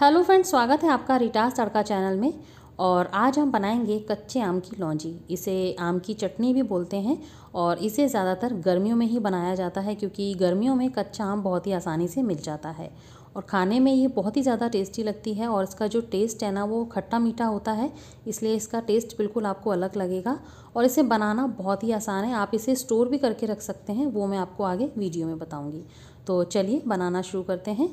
hello friends स्वागत है आपका रिटास तड़का चैनल में और आज हम बनाएंगे कच्चे आम की लौंजी इसे आम की चटनी भी बोलते हैं और इसे ज़्यादातर गर्मियों में ही बनाया जाता है क्योंकि गर्मियों में कच्चा आम बहुत ही आसानी से मिल जाता है और खाने में ये बहुत ही ज़्यादा टेस्टी लगती है और इसका जो टेस्ट है ना वो खट्टा मीठा होता है इसलिए इसका टेस्ट बिल्कुल आपको अलग लगेगा और इसे बनाना बहुत ही आसान है आप इसे स्टोर भी करके रख सकते हैं वो मैं आपको आगे वीडियो में बताऊँगी तो चलिए बनाना शुरू करते हैं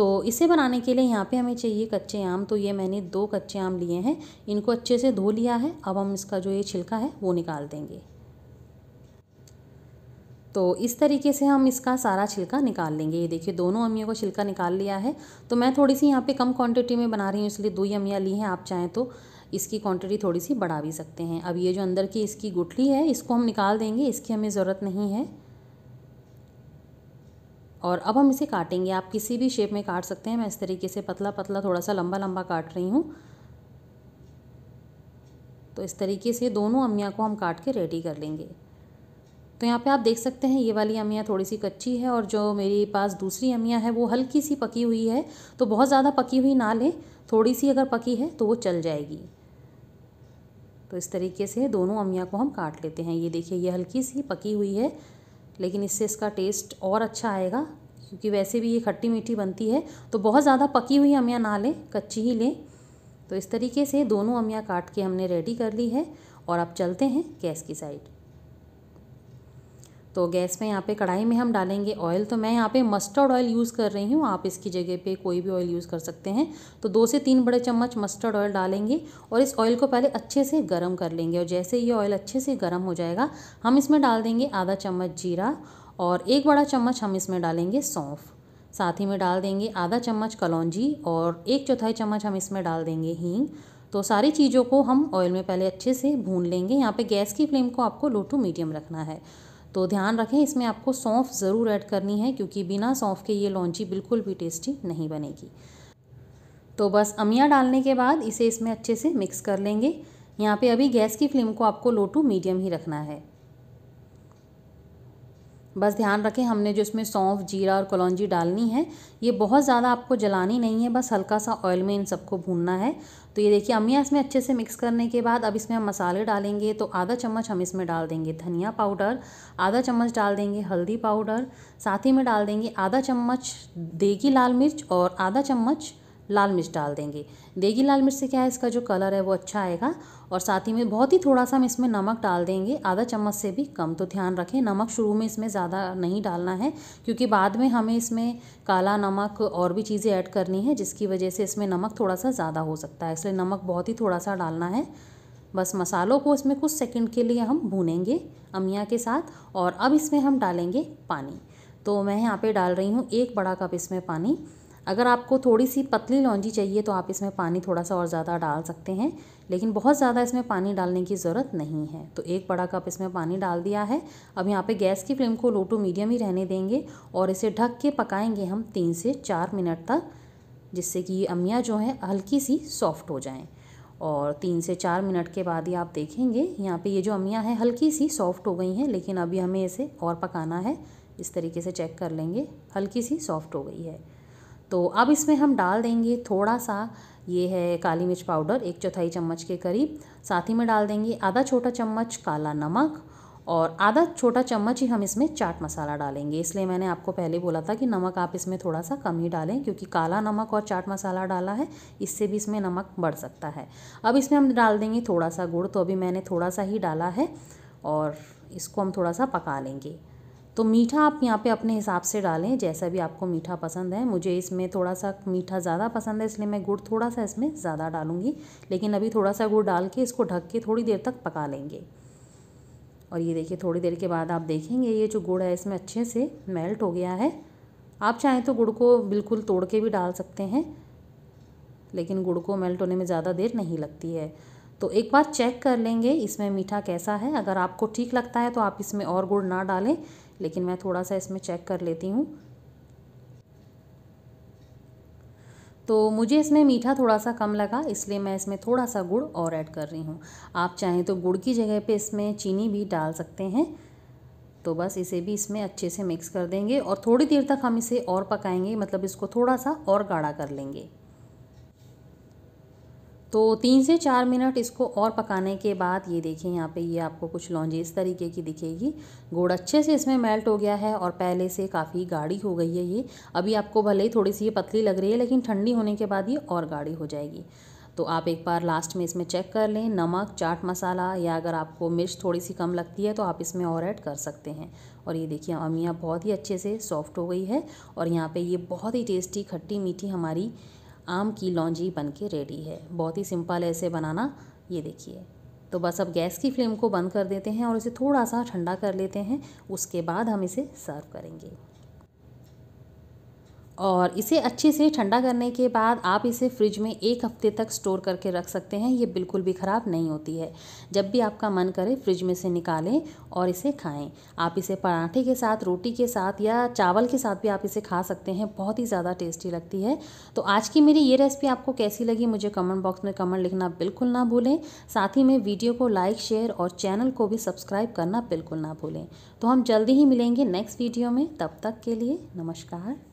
तो इसे बनाने के लिए यहाँ पे हमें चाहिए कच्चे आम तो ये मैंने दो कच्चे आम लिए हैं इनको अच्छे से धो लिया है अब हम इसका जो ये छिलका है वो निकाल देंगे तो इस तरीके से हम इसका सारा छिलका निकाल लेंगे ये देखिए दोनों अमियों को छिलका निकाल लिया है तो मैं थोड़ी सी यहाँ पे कम क्वांटिटी में बना रही हूँ इसलिए दो ही अमियाँ ली हैं आप चाहें तो इसकी क्वांटिटी थोड़ी सी बढ़ा भी सकते हैं अब ये जो अंदर की इसकी गुठली है इसको हम निकाल देंगे इसकी हमें ज़रूरत नहीं है और अब हम इसे काटेंगे आप किसी भी शेप में काट सकते हैं मैं इस तरीके से पतला पतला थोड़ा सा लंबा लंबा काट रही हूँ तो इस तरीके से दोनों अमियाँ को हम काट के रेडी कर लेंगे तो यहाँ पे आप देख सकते हैं ये वाली अमियाँ थोड़ी सी कच्ची है और जो मेरे पास दूसरी अमियाँ है वो हल्की सी पकी हुई है तो बहुत ज़्यादा पकी हुई ना लें थोड़ी सी अगर पकी है तो वो चल जाएगी तो इस तरीके से दोनों अमियाँ को हम काट लेते हैं ये देखिए ये हल्की सी पकी हुई है लेकिन इससे इसका टेस्ट और अच्छा आएगा क्योंकि वैसे भी ये खट्टी मीठी बनती है तो बहुत ज़्यादा पकी हुई अमियाँ ना लें कच्ची ही लें तो इस तरीके से दोनों अमियाँ काट के हमने रेडी कर ली है और अब चलते हैं गैस की साइड तो गैस में यहाँ पे कढ़ाई में हम डालेंगे ऑयल तो मैं यहाँ पे मस्टर्ड ऑयल यूज़ कर रही हूँ आप इसकी जगह पे कोई भी ऑयल यूज़ कर सकते हैं तो दो से तीन बड़े चम्मच मस्टर्ड ऑयल डालेंगे और इस ऑयल को पहले अच्छे से गर्म कर लेंगे और जैसे ये ऑयल अच्छे से गर्म हो जाएगा हम इसमें डाल देंगे आधा चम्मच जीरा और एक बड़ा चम्मच हम इसमें डालेंगे सौंफ साथ ही में डाल देंगे आधा चम्मच कलौजी और एक चौथाई चम्मच हम इसमें डाल देंगे हींग तो सारी चीज़ों को हम ऑयल में पहले अच्छे से भून लेंगे यहाँ पे गैस की फ्लेम को आपको लो टू मीडियम रखना है तो ध्यान रखें इसमें आपको सौंफ ज़रूर ऐड करनी है क्योंकि बिना सौंफ के ये लौंची बिल्कुल भी टेस्टी नहीं बनेगी तो बस अमिया डालने के बाद इसे इसमें अच्छे से मिक्स कर लेंगे यहाँ पे अभी गैस की फ्लेम को आपको लो टू मीडियम ही रखना है बस ध्यान रखें हमने जो इसमें सौंफ जीरा और कलौजी डालनी है ये बहुत ज़्यादा आपको जलानी नहीं है बस हल्का सा ऑयल में इन सबको भूनना है तो ये देखिए अमिया इसमें अच्छे से मिक्स करने के बाद अब इसमें हम मसाले डालेंगे तो आधा चम्मच हम इसमें डाल देंगे धनिया पाउडर आधा चम्मच डाल देंगे हल्दी पाउडर साथ ही में डाल देंगे आधा चम्मच देगी लाल मिर्च और आधा चम्मच लाल मिर्च डाल देंगे देगी लाल मिर्च से क्या है इसका जो कलर है वो अच्छा आएगा और साथ ही में बहुत ही थोड़ा सा हम इसमें नमक डाल देंगे आधा चम्मच से भी कम तो ध्यान रखें नमक शुरू में इसमें ज़्यादा नहीं डालना है क्योंकि बाद में हमें इसमें काला नमक और भी चीज़ें ऐड करनी है जिसकी वजह से इसमें नमक थोड़ा सा ज़्यादा हो सकता है इसलिए नमक बहुत ही थोड़ा सा डालना है बस मसालों को इसमें कुछ सेकंड के लिए हम भूनेंगे अमिया के साथ और अब इसमें हम डालेंगे पानी तो मैं यहाँ पे डाल रही हूँ एक बड़ा कप इसमें पानी अगर आपको थोड़ी सी पतली लौंजी चाहिए तो आप इसमें पानी थोड़ा सा और ज़्यादा डाल सकते हैं लेकिन बहुत ज़्यादा इसमें पानी डालने की ज़रूरत नहीं है तो एक बड़ा कप इसमें पानी डाल दिया है अब यहाँ पे गैस की फ्लेम को लो टू मीडियम ही रहने देंगे और इसे ढक के पकाएंगे हम तीन से चार मिनट तक जिससे कि ये अमियाँ जो हैं हल्की सी सॉफ्ट हो जाएँ और तीन से चार मिनट के बाद ही आप देखेंगे यहाँ पर ये जो अमियाँ हैं हल्की सी सॉफ्ट हो गई हैं लेकिन अभी हमें इसे और पकाना है इस तरीके से चेक कर लेंगे हल्की सी सॉफ्ट हो गई है तो अब इसमें हम डाल देंगे थोड़ा सा ये है काली मिर्च पाउडर एक चौथाई चम्मच के करीब साथ ही में डाल देंगे आधा छोटा चम्मच काला नमक और आधा छोटा चम्मच ही हम इसमें चाट मसाला डालेंगे इसलिए मैंने आपको पहले बोला था कि नमक आप इसमें थोड़ा सा कम ही डालें क्योंकि काला नमक और चाट मसाला डाला है इससे भी इसमें नमक बढ़ सकता है अब इसमें हम डाल देंगे थोड़ा सा गुड़ तो अभी मैंने थोड़ा सा ही डाला है और इसको हम थोड़ा सा पका लेंगे तो मीठा आप यहाँ पे अपने हिसाब से डालें जैसा भी आपको मीठा पसंद है मुझे इसमें थोड़ा सा मीठा ज़्यादा पसंद है इसलिए मैं गुड़ थोड़ा सा इसमें ज़्यादा डालूँगी लेकिन अभी थोड़ा सा गुड़ डाल के इसको ढक के थोड़ी देर तक पका लेंगे और ये देखिए थोड़ी देर के बाद आप देखेंगे ये जो गुड़ है इसमें अच्छे से मेल्ट हो गया है आप चाहें तो गुड़ को बिल्कुल तोड़ के भी डाल सकते हैं लेकिन गुड़ को मेल्ट होने में ज़्यादा देर नहीं लगती है तो एक बार चेक कर लेंगे इसमें मीठा कैसा है अगर आपको ठीक लगता है तो आप इसमें और गुड़ ना डालें लेकिन मैं थोड़ा सा इसमें चेक कर लेती हूँ तो मुझे इसमें मीठा थोड़ा सा कम लगा इसलिए मैं इसमें थोड़ा सा गुड़ और ऐड कर रही हूँ आप चाहें तो गुड़ की जगह पे इसमें चीनी भी डाल सकते हैं तो बस इसे भी इसमें अच्छे से मिक्स कर देंगे और थोड़ी देर तक हम इसे और पकाएंगे मतलब इसको थोड़ा सा और गाढ़ा कर लेंगे तो तीन से चार मिनट इसको और पकाने के बाद ये देखिए यहाँ पे ये आपको कुछ लौंजी इस तरीके की दिखेगी गुड़ अच्छे से इसमें मेल्ट हो गया है और पहले से काफ़ी गाढ़ी हो गई है ये अभी आपको भले ही थोड़ी सी ये पतली लग रही है लेकिन ठंडी होने के बाद ये और गाढ़ी हो जाएगी तो आप एक बार लास्ट में इसमें चेक कर लें नमक चाट मसाला या अगर आपको मिर्च थोड़ी सी कम लगती है तो आप इसमें और ऐड कर सकते हैं और ये देखिए अमिया बहुत ही अच्छे से सॉफ्ट हो गई है और यहाँ पे ये बहुत ही टेस्टी खट्टी मीठी हमारी आम की लौंजी बन के रेडी है बहुत ही सिंपल है इसे बनाना ये देखिए तो बस अब गैस की फ्लेम को बंद कर देते हैं और इसे थोड़ा सा ठंडा कर लेते हैं उसके बाद हम इसे सर्व करेंगे और इसे अच्छे से ठंडा करने के बाद आप इसे फ्रिज में एक हफ्ते तक स्टोर करके रख सकते हैं ये बिल्कुल भी ख़राब नहीं होती है जब भी आपका मन करे फ्रिज में से निकालें और इसे खाएं आप इसे पराठे के साथ रोटी के साथ या चावल के साथ भी आप इसे खा सकते हैं बहुत ही ज़्यादा टेस्टी लगती है तो आज की मेरी ये रेसिपी आपको कैसी लगी मुझे कमेंट बॉक्स में कमेंट लिखना बिल्कुल ना भूलें साथ ही में वीडियो को लाइक शेयर और चैनल को भी सब्सक्राइब करना बिल्कुल ना भूलें तो हम जल्दी ही मिलेंगे नेक्स्ट वीडियो में तब तक के लिए नमस्कार